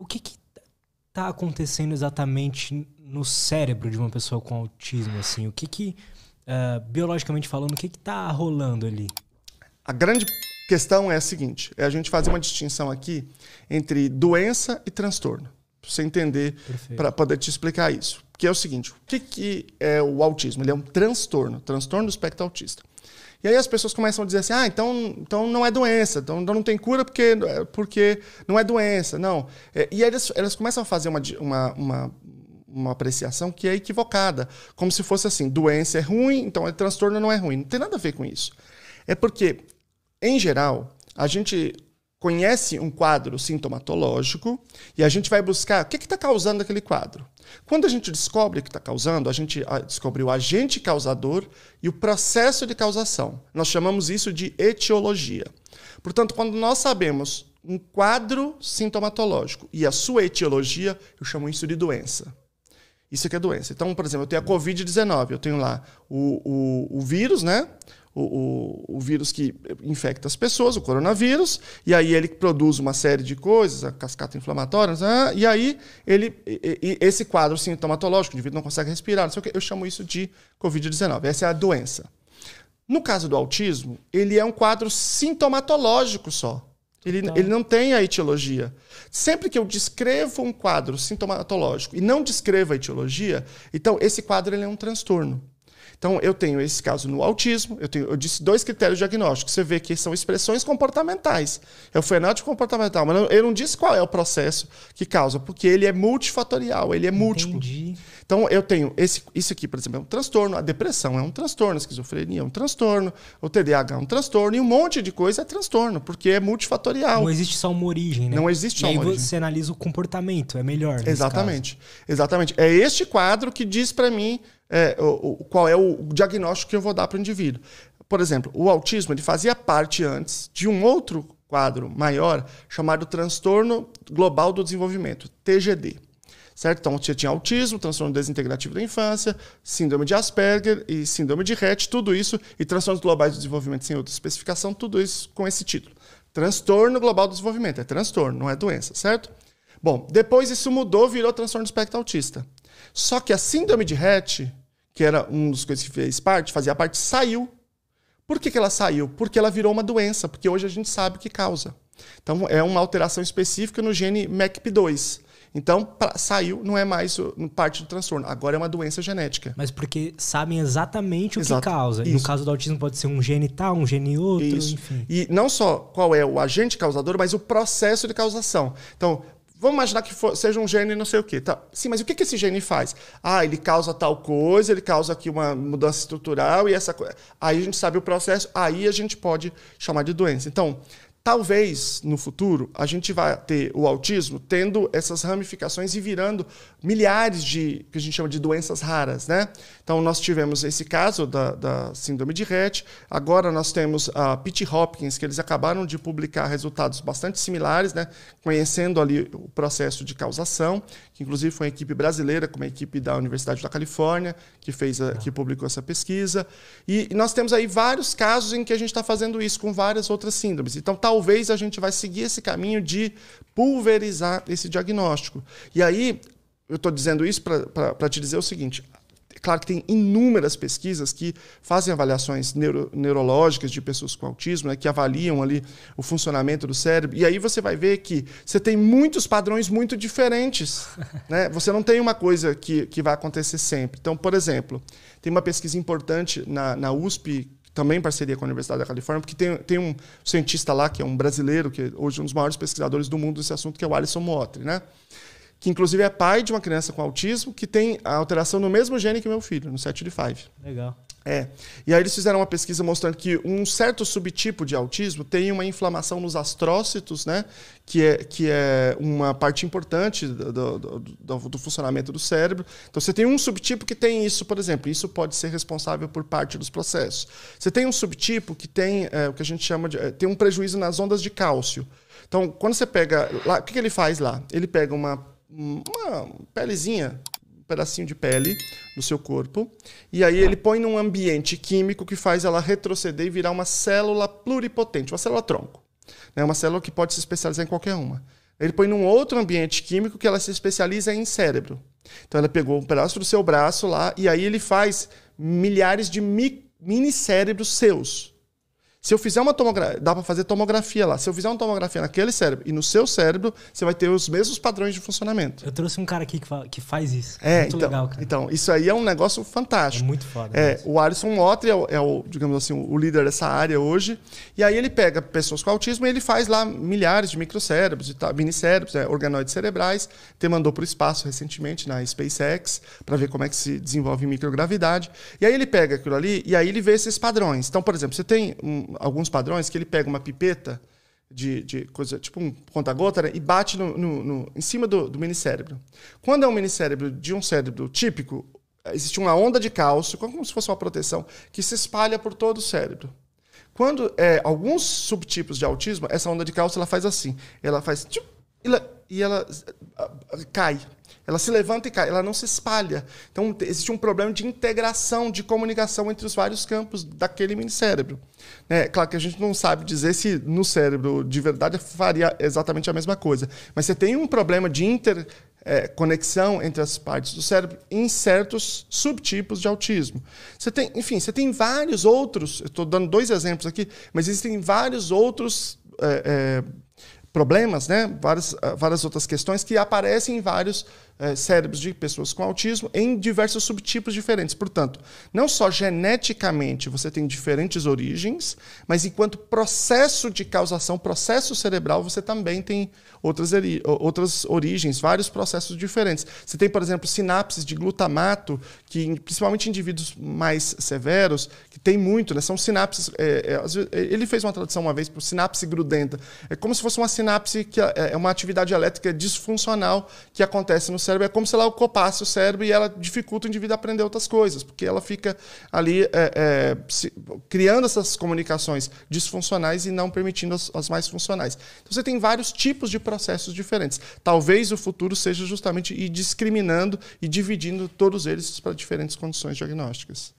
o que que tá acontecendo exatamente no cérebro de uma pessoa com autismo, assim? O que que, uh, biologicamente falando, o que que tá rolando ali? A grande questão é a seguinte, é a gente fazer uma distinção aqui entre doença e transtorno. Pra você entender, para poder te explicar isso. Que é o seguinte, o que, que é o autismo? Ele é um transtorno, transtorno do espectro autista. E aí as pessoas começam a dizer assim: ah, então, então não é doença, então, então não tem cura porque, porque não é doença. Não. É, e aí elas, elas começam a fazer uma, uma, uma, uma apreciação que é equivocada, como se fosse assim: doença é ruim, então é transtorno não é ruim. Não tem nada a ver com isso. É porque, em geral, a gente conhece um quadro sintomatológico e a gente vai buscar o que está causando aquele quadro. Quando a gente descobre o que está causando, a gente ah, descobre o agente causador e o processo de causação. Nós chamamos isso de etiologia. Portanto, quando nós sabemos um quadro sintomatológico e a sua etiologia, eu chamo isso de doença. Isso aqui é doença. Então, por exemplo, eu tenho a Covid-19, eu tenho lá o, o, o vírus, né? o, o, o, vírus que infecta as pessoas, o coronavírus, e aí ele produz uma série de coisas, a cascata inflamatória, né, e aí ele, e, e esse quadro sintomatológico, o indivíduo não consegue respirar, não sei o que, eu chamo isso de Covid-19. Essa é a doença. No caso do autismo, ele é um quadro sintomatológico só. Ele, ele não tem a etiologia. Sempre que eu descrevo um quadro sintomatológico e não descrevo a etiologia, então esse quadro ele é um transtorno. Então, eu tenho esse caso no autismo, eu, tenho, eu disse dois critérios diagnósticos. Você vê que são expressões comportamentais. Eu fui analítico comportamental, mas eu não disse qual é o processo que causa, porque ele é multifatorial, ele é múltiplo. Entendi. Então, eu tenho esse, isso aqui, por exemplo, é um transtorno. A depressão é um transtorno, a esquizofrenia é um transtorno, o TDAH é um transtorno, e um monte de coisa é transtorno, porque é multifatorial. Não existe só uma origem, né? Não existe e só uma origem. E aí você analisa o comportamento, é melhor. Exatamente. Exatamente. É este quadro que diz para mim é, o, o, qual é o diagnóstico que eu vou dar para o indivíduo. Por exemplo, o autismo ele fazia parte antes de um outro quadro maior chamado transtorno global do desenvolvimento, TGD certo? Então você tinha autismo, transtorno desintegrativo da infância, síndrome de Asperger e síndrome de Rett, tudo isso, e transtornos globais do desenvolvimento sem outra especificação, tudo isso com esse título. Transtorno global do desenvolvimento, é transtorno, não é doença, certo? Bom, depois isso mudou, virou transtorno do espectro autista. Só que a síndrome de Rett, que era um dos coisas que fez parte, fazia parte, saiu. Por que, que ela saiu? Porque ela virou uma doença, porque hoje a gente sabe o que causa. Então é uma alteração específica no gene MECP2. Então, pra, saiu, não é mais parte do transtorno. Agora é uma doença genética. Mas porque sabem exatamente o Exato. que causa. Isso. no caso do autismo pode ser um gene tal, um gene outro, Isso. enfim. E não só qual é o agente causador, mas o processo de causação. Então, Vamos imaginar que for, seja um gene não sei o quê. Tá. Sim, mas o que, que esse gene faz? Ah, ele causa tal coisa, ele causa aqui uma mudança estrutural e essa coisa. Aí a gente sabe o processo, aí a gente pode chamar de doença. Então, Talvez no futuro a gente vá ter o autismo tendo essas ramificações e virando milhares de que a gente chama de doenças raras, né? Então nós tivemos esse caso da, da síndrome de Rett, agora nós temos a Pitt Hopkins que eles acabaram de publicar resultados bastante similares, né? Conhecendo ali o processo de causação, que inclusive foi uma equipe brasileira, como a equipe da Universidade da Califórnia que fez, a, que publicou essa pesquisa. E, e nós temos aí vários casos em que a gente está fazendo isso com várias outras síndromes. Então talvez talvez a gente vai seguir esse caminho de pulverizar esse diagnóstico. E aí, eu estou dizendo isso para te dizer o seguinte: é claro que tem inúmeras pesquisas que fazem avaliações neuro, neurológicas de pessoas com autismo, né, que avaliam ali o funcionamento do cérebro. E aí você vai ver que você tem muitos padrões muito diferentes. Né? Você não tem uma coisa que, que vai acontecer sempre. Então, por exemplo, tem uma pesquisa importante na, na USP também em parceria com a Universidade da Califórnia, porque tem, tem um cientista lá, que é um brasileiro, que é hoje um dos maiores pesquisadores do mundo desse assunto, que é o Alisson Motri, né? que inclusive é pai de uma criança com autismo, que tem a alteração no mesmo gene que meu filho, no 7 de 5. Legal. É. E aí eles fizeram uma pesquisa mostrando que um certo subtipo de autismo tem uma inflamação nos astrócitos, né? Que é, que é uma parte importante do, do, do, do funcionamento do cérebro. Então você tem um subtipo que tem isso, por exemplo. Isso pode ser responsável por parte dos processos. Você tem um subtipo que tem é, o que a gente chama de. É, tem um prejuízo nas ondas de cálcio. Então, quando você pega. Lá, o que, que ele faz lá? Ele pega uma, uma pelezinha pedacinho de pele no seu corpo. E aí ele põe num ambiente químico que faz ela retroceder e virar uma célula pluripotente, uma célula tronco. Né? Uma célula que pode se especializar em qualquer uma. Ele põe num outro ambiente químico que ela se especializa em cérebro. Então ela pegou um pedaço do seu braço lá e aí ele faz milhares de mi mini cérebros seus. Se eu fizer uma tomografia, dá para fazer tomografia lá. Se eu fizer uma tomografia naquele cérebro e no seu cérebro, você vai ter os mesmos padrões de funcionamento. Eu trouxe um cara aqui que, fa que faz isso. É, muito então, legal, cara. Então, isso aí é um negócio fantástico. É muito foda. É, o Alisson Motri é, o, é o, digamos assim, o líder dessa área hoje. E aí ele pega pessoas com autismo e ele faz lá milhares de microcérebros, minicérebros, é, organoides cerebrais. Te mandou para o espaço recentemente na SpaceX para ver como é que se desenvolve microgravidade. E aí ele pega aquilo ali e aí ele vê esses padrões. Então, por exemplo, você tem um alguns padrões que ele pega uma pipeta de, de coisa, tipo um conta-gota, né? e bate no, no, no, em cima do, do minicérebro. Quando é um minicérebro de um cérebro típico, existe uma onda de cálcio, como se fosse uma proteção, que se espalha por todo o cérebro. Quando é, alguns subtipos de autismo, essa onda de cálcio ela faz assim, ela faz tchup, e ela e ela cai. Ela se levanta e cai, ela não se espalha. Então, existe um problema de integração, de comunicação entre os vários campos daquele minicérebro. Né? Claro que a gente não sabe dizer se no cérebro de verdade faria exatamente a mesma coisa, mas você tem um problema de interconexão é, entre as partes do cérebro em certos subtipos de autismo. Você tem, enfim, você tem vários outros, estou dando dois exemplos aqui, mas existem vários outros. É, é, problemas, né? várias, ah, várias outras questões que aparecem em vários é, cérebros de pessoas com autismo em diversos subtipos diferentes. Portanto, não só geneticamente você tem diferentes origens, mas enquanto processo de causação, processo cerebral, você também tem outras, outras origens, vários processos diferentes. Você tem, por exemplo, sinapses de glutamato, que principalmente indivíduos mais severos, que tem muito, né? São sinapses. É, é, é, ele fez uma tradução uma vez por sinapse grudenta. É como se fosse uma sinapse que é, é uma atividade elétrica disfuncional que acontece no cérebro cérebro, é como se ela ocupasse o cérebro e ela dificulta o indivíduo a aprender outras coisas, porque ela fica ali é, é, se, criando essas comunicações disfuncionais e não permitindo as, as mais funcionais. Então você tem vários tipos de processos diferentes. Talvez o futuro seja justamente ir discriminando e dividindo todos eles para diferentes condições diagnósticas.